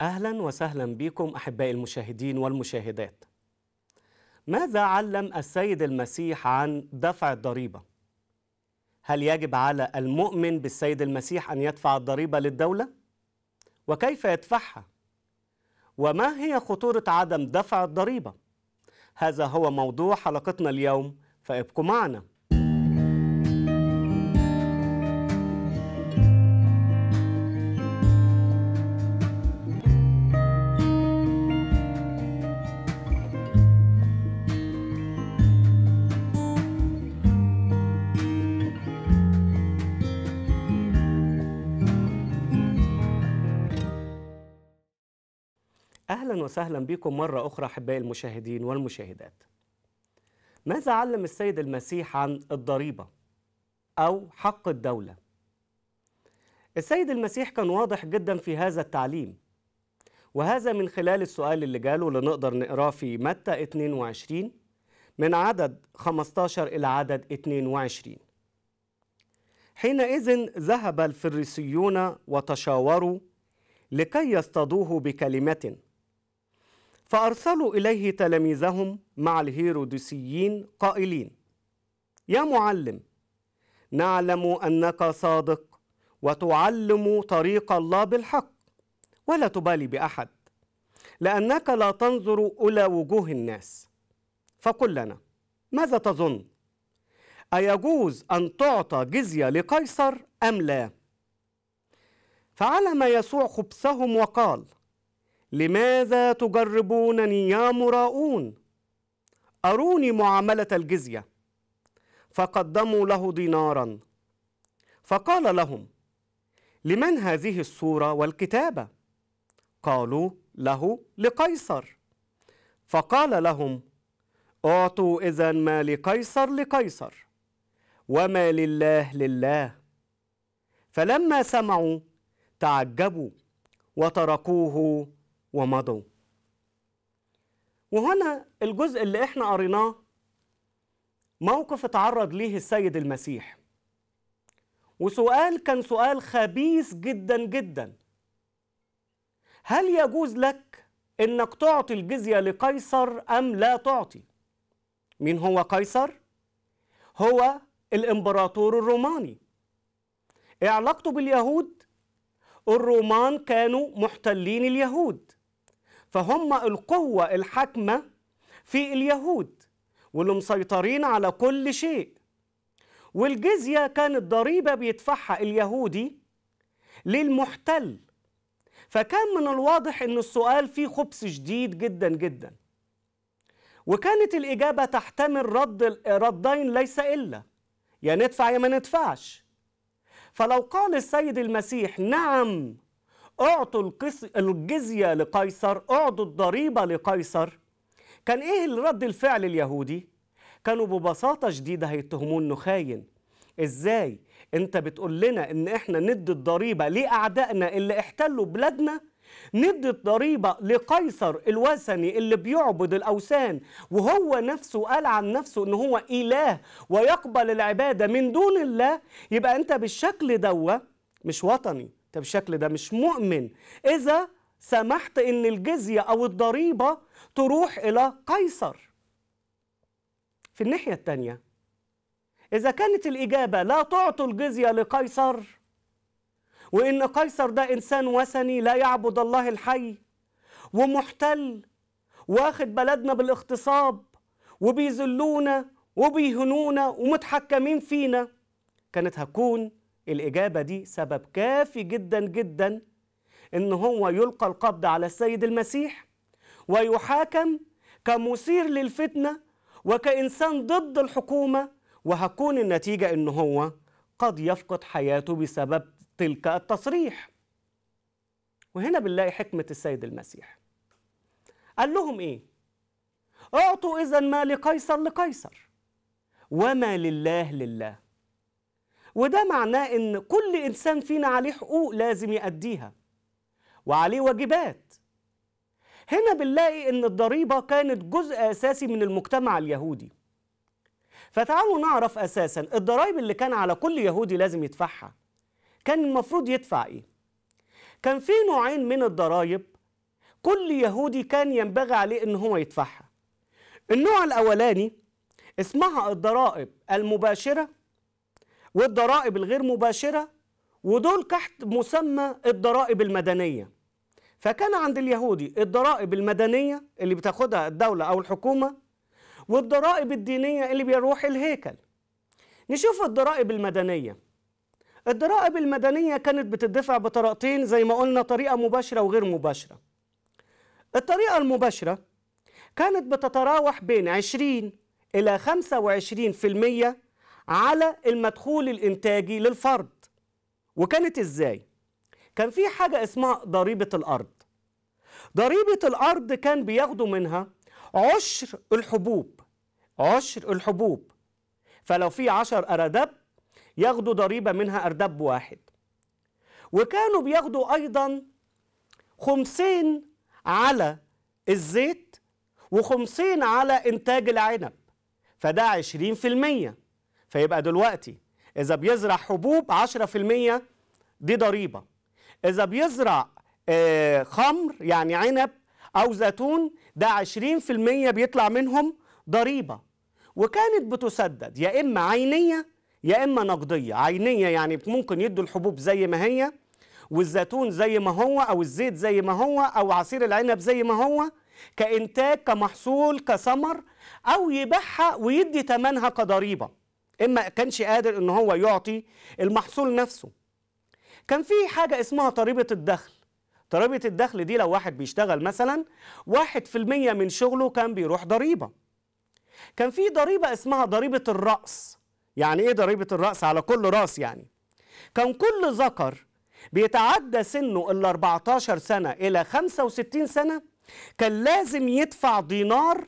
أهلا وسهلا بكم أحبائي المشاهدين والمشاهدات ماذا علم السيد المسيح عن دفع الضريبة؟ هل يجب على المؤمن بالسيد المسيح أن يدفع الضريبة للدولة؟ وكيف يدفعها؟ وما هي خطورة عدم دفع الضريبة؟ هذا هو موضوع حلقتنا اليوم فابقوا معنا وسهلا بكم مرة أخرى أحبائي المشاهدين والمشاهدات. ماذا علم السيد المسيح عن الضريبة أو حق الدولة؟ السيد المسيح كان واضح جدا في هذا التعليم وهذا من خلال السؤال اللي جاله اللي نقدر نقراه في متى 22 من عدد 15 إلى عدد 22 حينئذ ذهب الفريسيون وتشاوروا لكي يصطادوه بكلمة فأرسلوا إليه تلاميذهم مع الهيروديسيين قائلين يا معلم نعلم أنك صادق وتعلم طريق الله بالحق ولا تبالي بأحد لأنك لا تنظر إلى وجوه الناس فقل لنا ماذا تظن أيجوز أن تعطى جزية لقيصر أم لا فعلم يسوع خبثهم وقال لماذا تجربونني يا مراؤون أروني معاملة الجزية فقدموا له دينارا فقال لهم لمن هذه الصورة والكتابة؟ قالوا له لقيصر فقال لهم اعطوا إذا ما لقيصر لقيصر وما لله لله فلما سمعوا تعجبوا وتركوه ومضوا وهنا الجزء اللي احنا قريناه موقف اتعرض ليه السيد المسيح وسؤال كان سؤال خبيث جدا جدا هل يجوز لك انك تعطي الجزيه لقيصر ام لا تعطي مين هو قيصر هو الامبراطور الروماني ايه علاقته باليهود الرومان كانوا محتلين اليهود فهم القوة الحاكمة في اليهود واللي مسيطرين على كل شيء والجزية كانت ضريبة بيدفعها اليهودي للمحتل فكان من الواضح أن السؤال فيه خبث شديد جدا جدا وكانت الإجابة تحتمل رد ردين ليس إلا يا ندفع يا ما ندفعش فلو قال السيد المسيح نعم اعطوا الجزية لقيصر اعطوا الضريبة لقيصر كان ايه رد الفعل اليهودي كانوا ببساطة شديدة هيتهموه انه خاين ازاي انت بتقول لنا ان احنا ندي الضريبة لأعدائنا اللي احتلوا بلادنا ندي الضريبة لقيصر الوثني اللي بيعبد الأوثان وهو نفسه قال عن نفسه إن هو إله ويقبل العبادة من دون الله يبقى أنت بالشكل دوه مش وطني انت بالشكل ده مش مؤمن اذا سمحت ان الجزيه او الضريبه تروح الى قيصر في الناحيه الثانيه اذا كانت الاجابه لا تعطوا الجزيه لقيصر وان قيصر ده انسان وثني لا يعبد الله الحي ومحتل واخد بلدنا بالاغتصاب وبيذلونا وبيهنونا ومتحكمين فينا كانت هتكون الإجابة دي سبب كافي جدا جدا إن هو يلقى القبض على السيد المسيح ويحاكم كمثير للفتنة وكإنسان ضد الحكومة وهتكون النتيجة إن هو قد يفقد حياته بسبب تلك التصريح وهنا بنلاقي حكمة السيد المسيح قال لهم إيه؟ أعطوا إذا ما لقيصر لقيصر وما لله لله وده معناه ان كل انسان فينا عليه حقوق لازم يأديها وعليه واجبات هنا بنلاقي ان الضريبه كانت جزء اساسي من المجتمع اليهودي فتعالوا نعرف اساسا الضرائب اللي كان على كل يهودي لازم يدفعها كان المفروض يدفع ايه كان في نوعين من الضرائب كل يهودي كان ينبغي عليه ان هو يدفعها النوع الاولاني اسمها الضرائب المباشره والضرائب الغير مباشرة ودول تحت مسمى الضرائب المدنية فكان عند اليهودي الضرائب المدنية اللي بتاخدها الدولة أو الحكومة والضرائب الدينية اللي بيروح الهيكل نشوف الضرائب المدنية الضرائب المدنية كانت بتدفع بطريقتين زي ما قلنا طريقة مباشرة وغير مباشرة الطريقة المباشرة كانت بتتراوح بين 20 إلى 25% على المدخول الانتاجي للفرد وكانت ازاي كان في حاجه اسمها ضريبه الارض ضريبه الارض كان بياخدوا منها عشر الحبوب عشر الحبوب فلو في عشر أردب ياخدوا ضريبة منها أردب واحد وكانوا بياخدوا أيضا خمسين على الزيت وخمسين على إنتاج العنب فده عشرين في المية فيبقى دلوقتي إذا بيزرع حبوب 10% دي ضريبة إذا بيزرع آه، خمر يعني عنب أو زيتون ده 20% بيطلع منهم ضريبة وكانت بتسدد يا إما عينية يا إما نقدية عينية يعني ممكن يدوا الحبوب زي ما هي والزيتون زي ما هو أو الزيت زي ما هو أو عصير العنب زي ما هو كإنتاج كمحصول كثمر أو يبيعها ويدي ثمنها كضريبة اما كانش قادر ان هو يعطي المحصول نفسه كان في حاجه اسمها ضريبه الدخل ضريبه الدخل دي لو واحد بيشتغل مثلا واحد في المية من شغله كان بيروح ضريبه كان في ضريبه اسمها ضريبه الراس يعني ايه ضريبه الراس على كل راس يعني كان كل ذكر بيتعدى سنه ال 14 سنه الى 65 سنه كان لازم يدفع دينار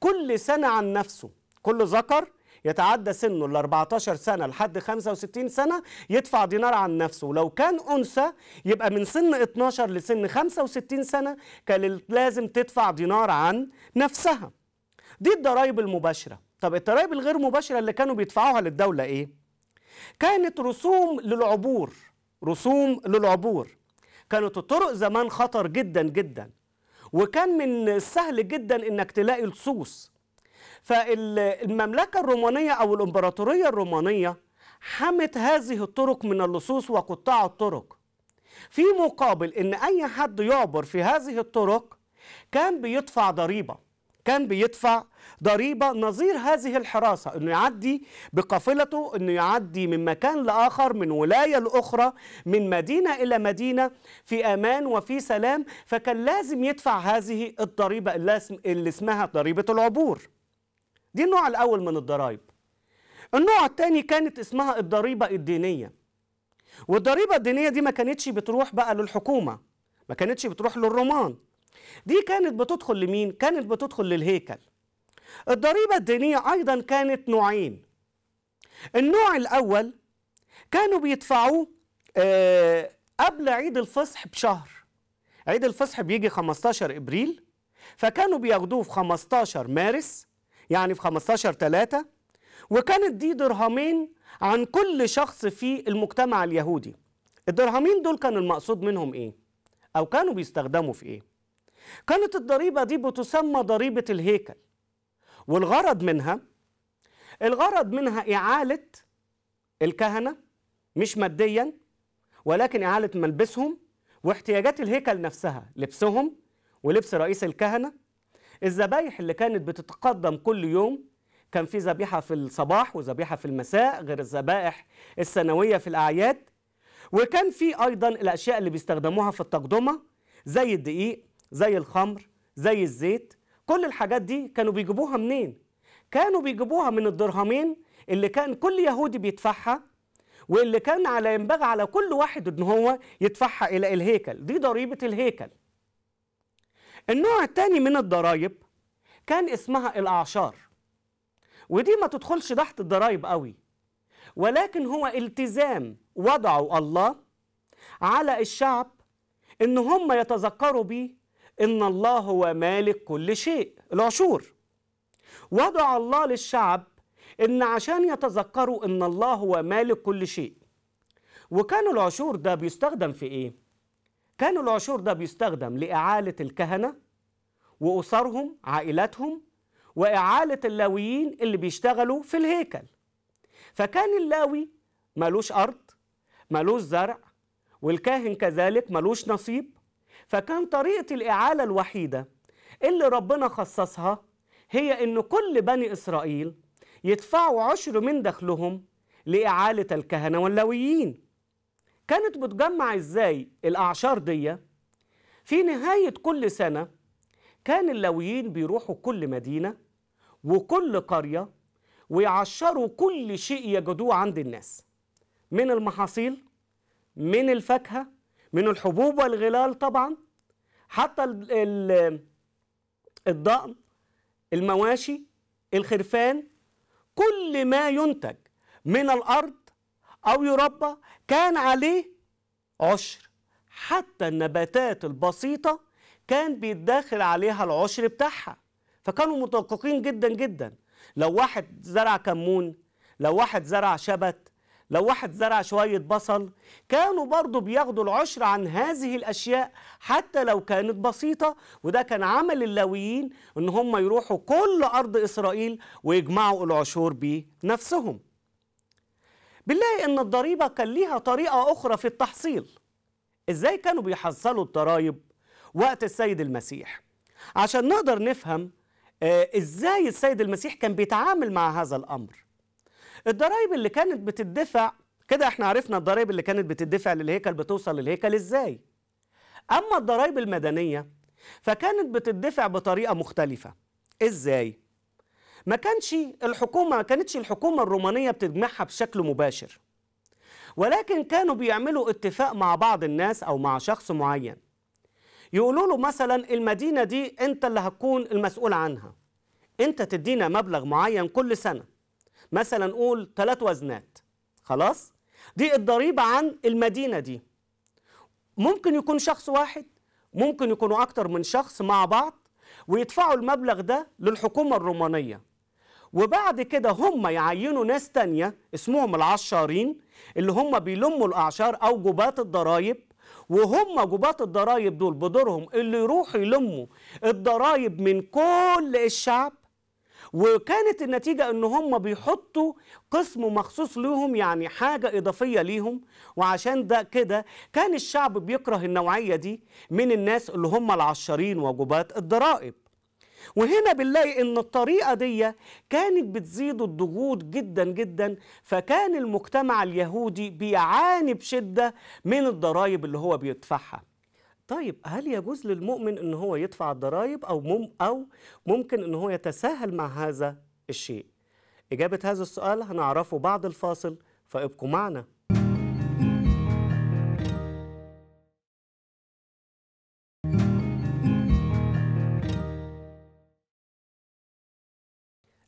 كل سنه عن نفسه كل ذكر يتعدى سنه ال 14 سنه لحد 65 سنه يدفع دينار عن نفسه ولو كان انثى يبقى من سن 12 لسن 65 سنه كان لازم تدفع دينار عن نفسها دي الضرائب المباشره طب الضرائب الغير مباشره اللي كانوا بيدفعوها للدوله ايه كانت رسوم للعبور رسوم للعبور كانت الطرق زمان خطر جدا جدا وكان من السهل جدا انك تلاقي لصوص فالمملكة الرومانية أو الإمبراطورية الرومانية حمت هذه الطرق من اللصوص وقطاع الطرق في مقابل ان اي حد يعبر في هذه الطرق كان بيدفع ضريبه كان بيدفع ضريبه نظير هذه الحراسه انه يعدي بقافلته انه يعدي من مكان لاخر من ولايه لاخرى من مدينه الى مدينه في امان وفي سلام فكان لازم يدفع هذه الضريبه اللي اسمها ضريبه العبور دي النوع الأول من الضرائب النوع الثاني كانت اسمها الضريبة الدينية والضريبة الدينية دي ما كانتش بتروح بقى للحكومة ما كانتش بتروح للرومان دي كانت بتدخل لمين؟ كانت بتدخل للهيكل الضريبة الدينية أيضا كانت نوعين النوع الأول كانوا بيدفعوه آه، قبل عيد الفصح بشهر عيد الفصح بيجي 15 إبريل فكانوا بياخدوه في 15 مارس يعني في 15 3 وكانت دي درهمين عن كل شخص في المجتمع اليهودي الدرهمين دول كان المقصود منهم ايه او كانوا بيستخدموا في ايه كانت الضريبه دي بتسمى ضريبه الهيكل والغرض منها الغرض منها اعاله الكهنه مش ماديا ولكن اعاله ملبسهم واحتياجات الهيكل نفسها لبسهم ولبس رئيس الكهنه الذبايح اللي كانت بتتقدم كل يوم كان في ذبيحة في الصباح وذبيحة في المساء غير الذبائح السنوية في الأعياد وكان في أيضا الأشياء اللي بيستخدموها في التقدمة زي الدقيق زي الخمر زي الزيت كل الحاجات دي كانوا بيجيبوها منين؟ كانوا بيجيبوها من الدرهمين اللي كان كل يهودي بيدفعها واللي كان على ينبغي على كل واحد ان هو يدفعها الى الهيكل دي ضريبه الهيكل النوع الثاني من الضرايب كان اسمها الأعشار ودي ما تدخلش تحت الضرايب قوي ولكن هو التزام وضعه الله على الشعب ان هم يتذكروا بيه ان الله هو مالك كل شيء العشور وضع الله للشعب ان عشان يتذكروا ان الله هو مالك كل شيء وكان العشور ده بيستخدم في ايه كان العشور ده بيستخدم لإعالة الكهنة وأسرهم عائلاتهم وإعالة اللاويين اللي بيشتغلوا في الهيكل فكان اللاوي ملوش أرض ملوش زرع والكاهن كذلك ملوش نصيب فكان طريقة الإعالة الوحيدة اللي ربنا خصصها هي إن كل بني إسرائيل يدفعوا عشر من دخلهم لإعالة الكهنة واللاويين كانت بتجمع ازاي الاعشار دي في نهاية كل سنة كان اللويين بيروحوا كل مدينة وكل قرية ويعشروا كل شيء يجدوه عند الناس من المحاصيل من الفاكهة من الحبوب والغلال طبعا حتى الضأن المواشي الخرفان كل ما ينتج من الأرض أو يربى كان عليه عشر حتى النباتات البسيطة كان بيتداخل عليها العشر بتاعها فكانوا مدققين جدا جدا لو واحد زرع كمون لو واحد زرع شبت لو واحد زرع شوية بصل كانوا برضو بياخدوا العشر عن هذه الأشياء حتى لو كانت بسيطة وده كان عمل اللاويين إن هم يروحوا كل أرض إسرائيل ويجمعوا العشور بنفسهم بنلاقي ان الضريبه كان ليها طريقه اخرى في التحصيل ازاي كانوا بيحصلوا الضرايب وقت السيد المسيح عشان نقدر نفهم آه، ازاي السيد المسيح كان بيتعامل مع هذا الامر الضرايب اللي كانت بتدفع كده احنا عرفنا الضرايب اللي كانت بتدفع للهيكل بتوصل للهيكل ازاي اما الضرايب المدنيه فكانت بتدفع بطريقه مختلفه ازاي ما كانش الحكومة ما كانتش الحكومة الرومانية بتجمعها بشكل مباشر ولكن كانوا بيعملوا اتفاق مع بعض الناس أو مع شخص معين يقولوا له مثلا المدينة دي أنت اللي هتكون المسؤول عنها أنت تدينا مبلغ معين كل سنة مثلا قول ثلاث وزنات خلاص دي الضريبة عن المدينة دي ممكن يكون شخص واحد ممكن يكونوا أكتر من شخص مع بعض ويدفعوا المبلغ ده للحكومة الرومانية وبعد كده هم يعينوا ناس تانية اسمهم العشارين اللي هم بيلموا الأعشار أو جبات الضرايب وهم جبات الضرايب دول بدورهم اللي يروحوا يلموا الضرايب من كل الشعب وكانت النتيجة ان هم بيحطوا قسم مخصوص لهم يعني حاجة اضافية ليهم وعشان ده كده كان الشعب بيكره النوعية دي من الناس اللي هم العشرين وجبات الضرائب وهنا بنلاقي ان الطريقه دي كانت بتزيد الضغوط جدا جدا فكان المجتمع اليهودي بيعاني بشده من الضرائب اللي هو بيدفعها طيب هل يجوز للمؤمن ان هو يدفع الضرائب او مم او ممكن ان هو يتساهل مع هذا الشيء اجابه هذا السؤال هنعرفه بعد الفاصل فابقوا معنا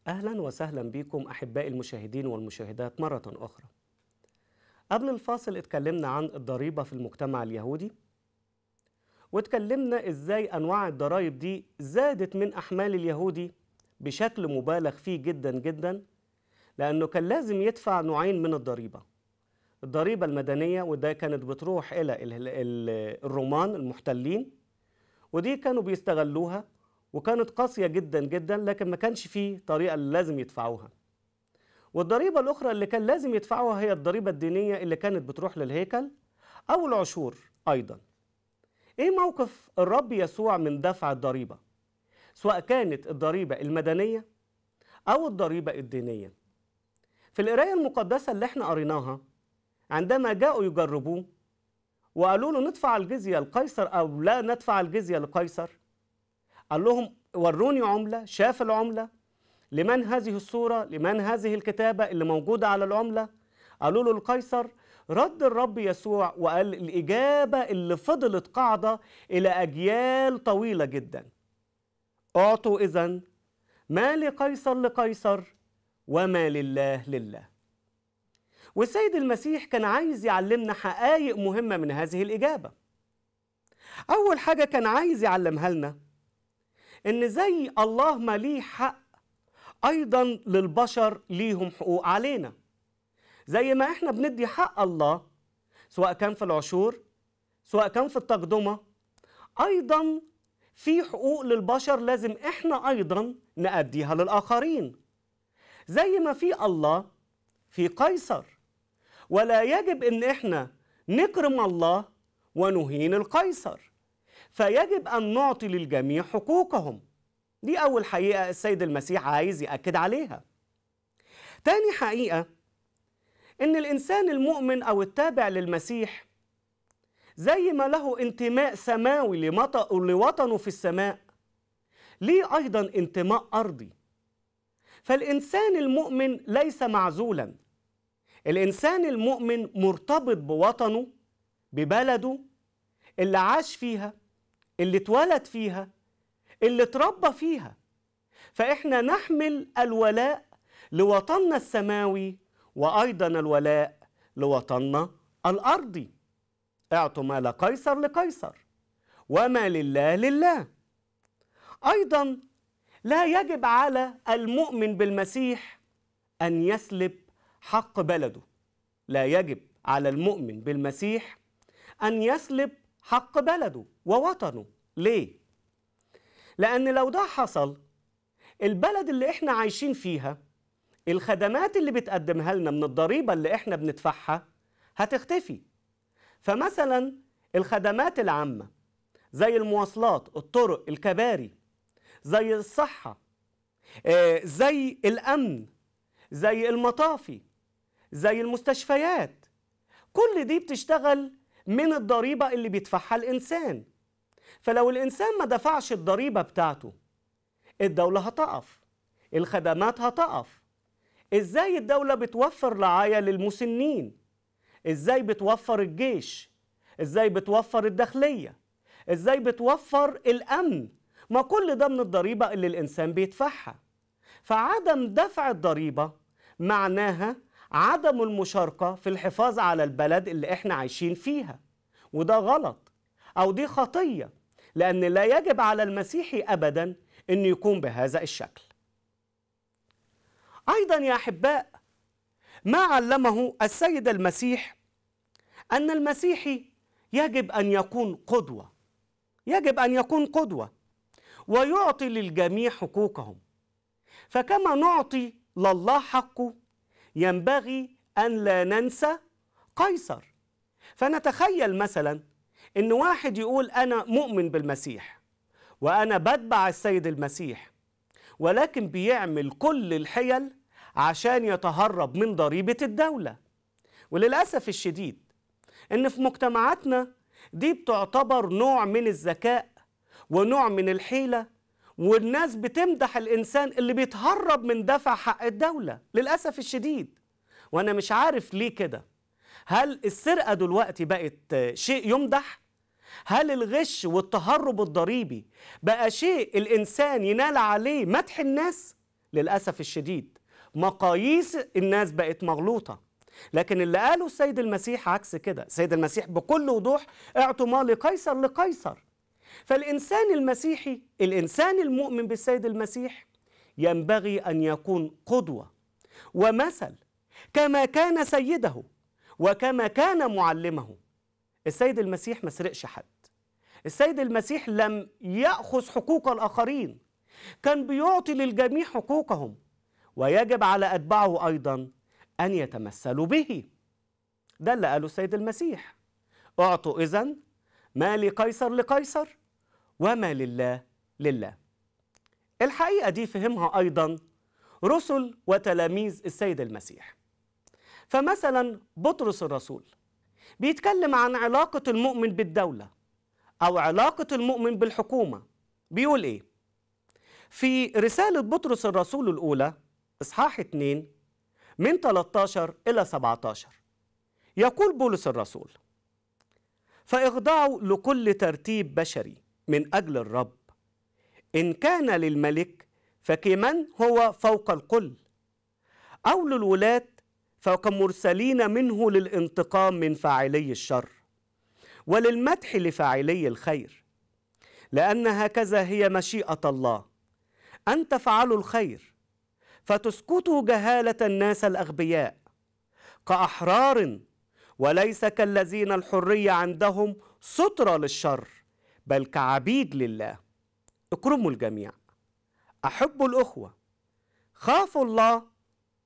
أهلا وسهلا بكم أحبائي المشاهدين والمشاهدات مرة أخرى قبل الفاصل اتكلمنا عن الضريبة في المجتمع اليهودي واتكلمنا إزاي أنواع الضرائب دي زادت من أحمال اليهودي بشكل مبالغ فيه جدا جدا لأنه كان لازم يدفع نوعين من الضريبة الضريبة المدنية وده كانت بتروح إلى الرومان المحتلين ودي كانوا بيستغلوها وكانت قاسية جدا جدا لكن ما كانش فيه طريقة لازم يدفعوها والضريبة الأخرى اللي كان لازم يدفعوها هي الضريبة الدينية اللي كانت بتروح للهيكل أو العشور أيضا إيه موقف الرب يسوع من دفع الضريبة؟ سواء كانت الضريبة المدنية أو الضريبة الدينية في القراية المقدسة اللي احنا قريناها عندما جاءوا يجربوه وقالوا له ندفع الجزية لقيصر أو لا ندفع الجزية لقيصر قال لهم وروني عملة شاف العملة لمن هذه الصورة لمن هذه الكتابة اللي موجودة على العملة قالوا له القيصر رد الرب يسوع وقال الإجابة اللي فضلت قاعدة إلى أجيال طويلة جدا أعطوا إذن ما لقيصر لقيصر وما لله لله والسيد المسيح كان عايز يعلمنا حقائق مهمة من هذه الإجابة أول حاجة كان عايز يعلمها لنا ان زي الله ما ليه حق ايضا للبشر ليهم حقوق علينا زي ما احنا بندي حق الله سواء كان في العشور سواء كان في التقدمه ايضا في حقوق للبشر لازم احنا ايضا نأديها للاخرين زي ما في الله في قيصر ولا يجب ان احنا نكرم الله ونهين القيصر فيجب أن نعطي للجميع حقوقهم دي أول حقيقة السيد المسيح عايز يأكد عليها تاني حقيقة إن الإنسان المؤمن أو التابع للمسيح زي ما له انتماء سماوي لوطنه في السماء ليه أيضا انتماء أرضي فالإنسان المؤمن ليس معزولا الإنسان المؤمن مرتبط بوطنه ببلده اللي عاش فيها اللي اتولد فيها اللي اتربى فيها فإحنا نحمل الولاء لوطننا السماوي وأيضا الولاء لوطننا الأرضي اعطوا ما لقيصر لقيصر وما لله لله أيضا لا يجب على المؤمن بالمسيح أن يسلب حق بلده لا يجب على المؤمن بالمسيح أن يسلب حق بلده ووطنه ليه؟ لأن لو ده حصل البلد اللي احنا عايشين فيها الخدمات اللي بتقدمها لنا من الضريبة اللي احنا بندفعها هتختفي فمثلا الخدمات العامة زي المواصلات الطرق الكباري زي الصحة آه، زي الأمن زي المطافي زي المستشفيات كل دي بتشتغل من الضريبة اللي بيدفعها الإنسان فلو الإنسان ما دفعش الضريبة بتاعته الدولة هتقف الخدمات هتقف إزاي الدولة بتوفر رعاية للمسنين إزاي بتوفر الجيش إزاي بتوفر الداخلية إزاي بتوفر الأمن ما كل ده من الضريبة اللي الإنسان بيدفعها فعدم دفع الضريبة معناها عدم المشاركة في الحفاظ على البلد اللي احنا عايشين فيها وده غلط أو دي خطية لأن لا يجب على المسيحي أبدا أن يكون بهذا الشكل أيضا يا أحباء ما علمه السيد المسيح أن المسيحي يجب أن يكون قدوة يجب أن يكون قدوة ويعطي للجميع حقوقهم فكما نعطي لله حقه ينبغي أن لا ننسى قيصر فنتخيل مثلا أن واحد يقول أنا مؤمن بالمسيح وأنا بتبع السيد المسيح ولكن بيعمل كل الحيل عشان يتهرب من ضريبة الدولة وللأسف الشديد أن في مجتمعاتنا دي بتعتبر نوع من الذكاء ونوع من الحيلة والناس بتمدح الإنسان اللي بيتهرب من دفع حق الدولة للأسف الشديد وأنا مش عارف ليه كده هل السرقة دلوقتي بقت شيء يمدح؟ هل الغش والتهرب الضريبي بقى شيء الإنسان ينال عليه مدح الناس؟ للأسف الشديد مقاييس الناس بقت مغلوطة لكن اللي قاله السيد المسيح عكس كده السيد المسيح بكل وضوح اعطوا ما لقيصر لقيصر فالإنسان المسيحي الإنسان المؤمن بالسيد المسيح ينبغي أن يكون قدوة ومثل كما كان سيده وكما كان معلمه السيد المسيح ما سرقش حد السيد المسيح لم يأخذ حقوق الآخرين كان بيعطي للجميع حقوقهم ويجب على أتباعه أيضا أن يتمثلوا به ده اللي قاله السيد المسيح اعطوا إذن ما لقيصر لقيصر وما لله لله الحقيقة دي فهمها أيضا رسل وتلاميذ السيد المسيح فمثلا بطرس الرسول بيتكلم عن علاقة المؤمن بالدولة أو علاقة المؤمن بالحكومة بيقول إيه؟ في رسالة بطرس الرسول الأولى إصحاح 2 من 13 إلى 17 يقول بولس الرسول فإخضعوا لكل ترتيب بشري من أجل الرب إن كان للملك فكمن هو فوق الكل أو للولاة فوق مرسلين منه للانتقام من فاعلي الشر وللمدح لفاعلي الخير لأن هكذا هي مشيئة الله أن تفعلوا الخير فتسكتوا جهالة الناس الأغبياء كأحرار وليس كالذين الحرية عندهم سترة للشر بل كعبيد لله اكرموا الجميع احبوا الاخوه خافوا الله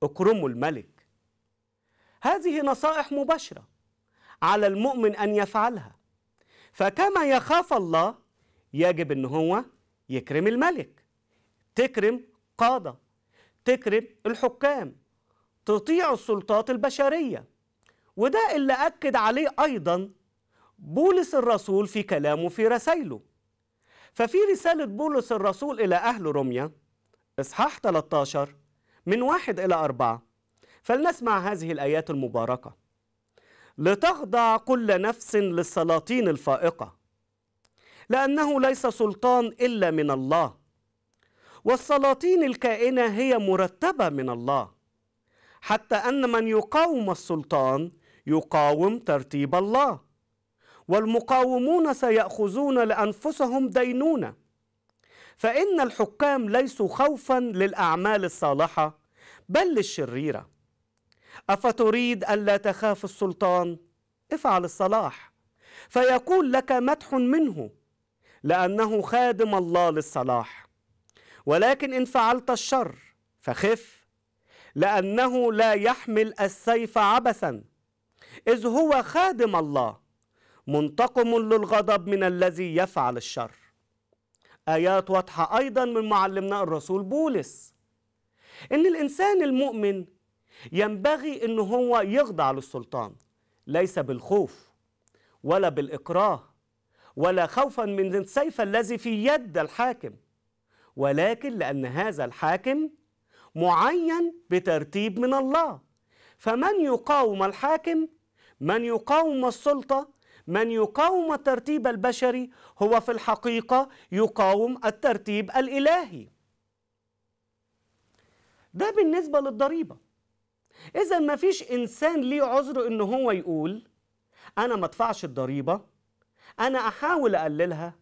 اكرموا الملك هذه نصائح مباشره على المؤمن ان يفعلها فكما يخاف الله يجب ان هو يكرم الملك تكرم قاده تكرم الحكام تطيع السلطات البشريه وده اللي اكد عليه ايضا بولس الرسول في كلامه في رسائله ففي رسالة بولس الرسول إلى أهل روميا إصحاح 13 من واحد إلى أربعة فلنسمع هذه الآيات المباركة لتخضع كل نفس للسلاطين الفائقة لأنه ليس سلطان إلا من الله والسلاطين الكائنة هي مرتبة من الله حتى أن من يقاوم السلطان يقاوم ترتيب الله والمقاومون سيأخذون لأنفسهم دينونة فإن الحكام ليسوا خوفا للأعمال الصالحة بل للشريرة أفتريد ألا تخاف السلطان؟ افعل الصلاح فيقول لك مدح منه لأنه خادم الله للصلاح ولكن إن فعلت الشر فخف لأنه لا يحمل السيف عبثا إذ هو خادم الله منتقم للغضب من الذي يفعل الشر آيات واضحة أيضا من معلمنا الرسول بولس إن الإنسان المؤمن ينبغي إن هو يخضع للسلطان ليس بالخوف ولا بالإكراه ولا خوفا من السيف الذي في يد الحاكم ولكن لأن هذا الحاكم معين بترتيب من الله فمن يقاوم الحاكم من يقاوم السلطة من يقاوم الترتيب البشري هو في الحقيقة يقاوم الترتيب الإلهي ده بالنسبة للضريبة إذا ما فيش إنسان ليه عذر إن هو يقول أنا ما أدفعش الضريبة أنا أحاول أقللها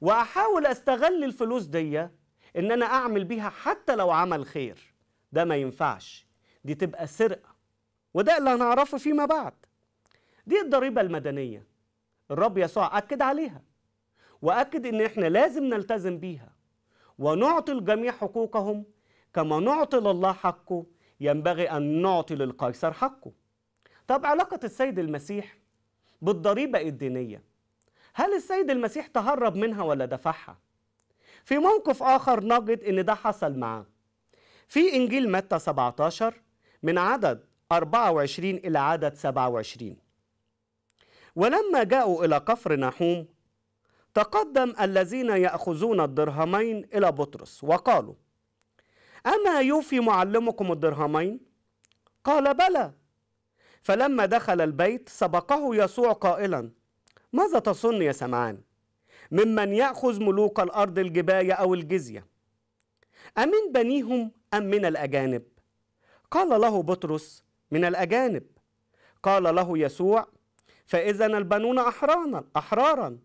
وأحاول أستغل الفلوس دي إن أنا أعمل بيها حتى لو عمل خير ده ما ينفعش دي تبقى سرقة وده اللي هنعرفه فيما بعد دي الضريبة المدنية الرب يسوع أكد عليها وأكد إن إحنا لازم نلتزم بيها ونعطي الجميع حقوقهم كما نعطي لله حقه ينبغي أن نعطي للقيصر حقه طب علاقة السيد المسيح بالضريبة الدينية هل السيد المسيح تهرب منها ولا دفعها؟ في موقف آخر نجد إن ده حصل معاه في إنجيل متى 17 من عدد 24 إلى عدد 27 ولما جاءوا إلى قفر نحوم تقدم الذين يأخذون الدرهمين إلى بطرس وقالوا أما يوفي معلمكم الدرهمين؟ قال بلى فلما دخل البيت سبقه يسوع قائلا ماذا تظن يا سمعان ممن يأخذ ملوك الأرض الجباية أو الجزية أمن بنيهم أم من الأجانب؟ قال له بطرس من الأجانب قال له يسوع فإذا البنون أحرانا أحرارا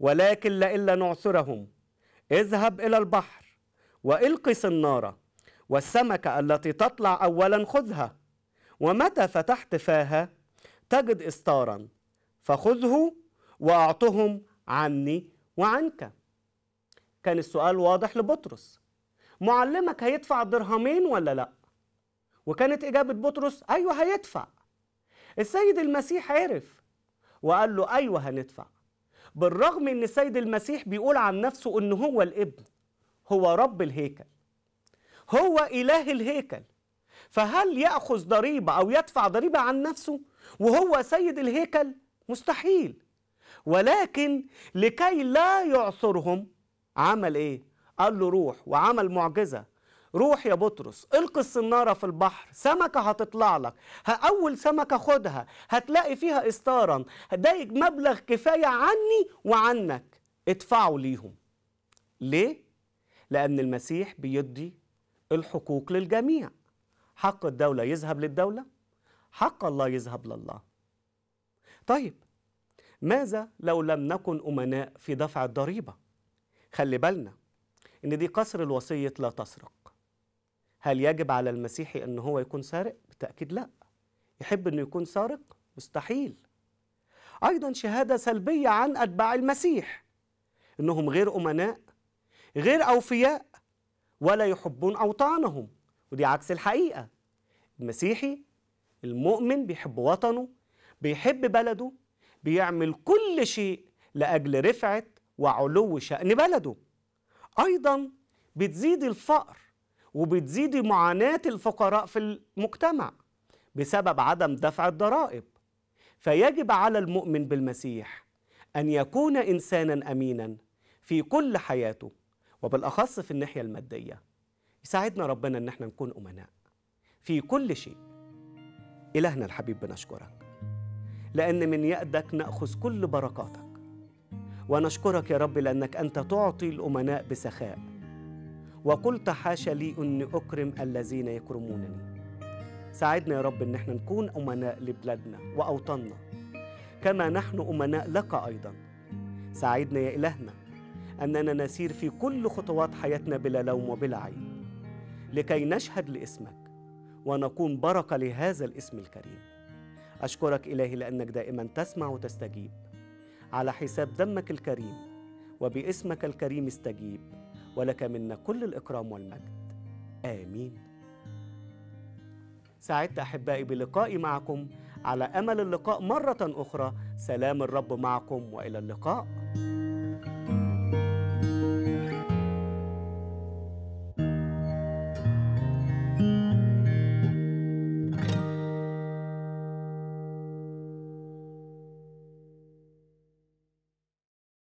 ولكن لئلا نعثرهم اذهب إلى البحر وإلقي صنارة والسمكة التي تطلع أولا خذها ومتى فتحت فاها تجد إستارا فخذه وأعطهم عني وعنك كان السؤال واضح لبطرس معلمك هيدفع درهمين ولا لا وكانت إجابة بطرس أيوة هيدفع السيد المسيح عرف وقال له أيوه هندفع بالرغم أن سيد المسيح بيقول عن نفسه أنه هو الابن هو رب الهيكل هو إله الهيكل فهل يأخذ ضريبة أو يدفع ضريبة عن نفسه وهو سيد الهيكل؟ مستحيل ولكن لكي لا يعثرهم عمل إيه؟ قال له روح وعمل معجزة روح يا بطرس القي الصناره في البحر سمكه هتطلع لك اول سمكه خدها هتلاقي فيها استارا ده مبلغ كفايه عني وعنك ادفعوا ليهم ليه لان المسيح بيدي الحقوق للجميع حق الدوله يذهب للدوله حق الله يذهب لله طيب ماذا لو لم نكن امناء في دفع الضريبه خلي بالنا ان دي قصر الوصيه لا تسرق هل يجب على المسيحي ان هو يكون سارق بالتاكيد لا يحب انه يكون سارق مستحيل ايضا شهاده سلبيه عن اتباع المسيح انهم غير امناء غير اوفياء ولا يحبون اوطانهم ودي عكس الحقيقه المسيحي المؤمن بيحب وطنه بيحب بلده بيعمل كل شيء لاجل رفعه وعلو شان بلده ايضا بتزيد الفقر وبتزيد معاناة الفقراء في المجتمع بسبب عدم دفع الضرائب فيجب على المؤمن بالمسيح أن يكون إنسانا أمينا في كل حياته وبالأخص في الناحية المادية يساعدنا ربنا أن احنا نكون أمناء في كل شيء إلهنا الحبيب بنشكرك لأن من يأدك نأخذ كل بركاتك ونشكرك يا رب لأنك أنت تعطي الأمناء بسخاء وقلت حاشا لي أني أكرم الذين يكرمونني ساعدنا يا رب أن احنا نكون أمناء لبلادنا وأوطاننا كما نحن أمناء لك أيضا ساعدنا يا إلهنا أننا نسير في كل خطوات حياتنا بلا لوم وبلا عيب لكي نشهد لاسمك ونكون بركة لهذا الاسم الكريم أشكرك إلهي لأنك دائما تسمع وتستجيب على حساب دمك الكريم وباسمك الكريم استجيب ولك منا كل الإكرام والمجد آمين سعدت أحبائي بلقائي معكم على أمل اللقاء مرة أخرى سلام الرب معكم وإلى اللقاء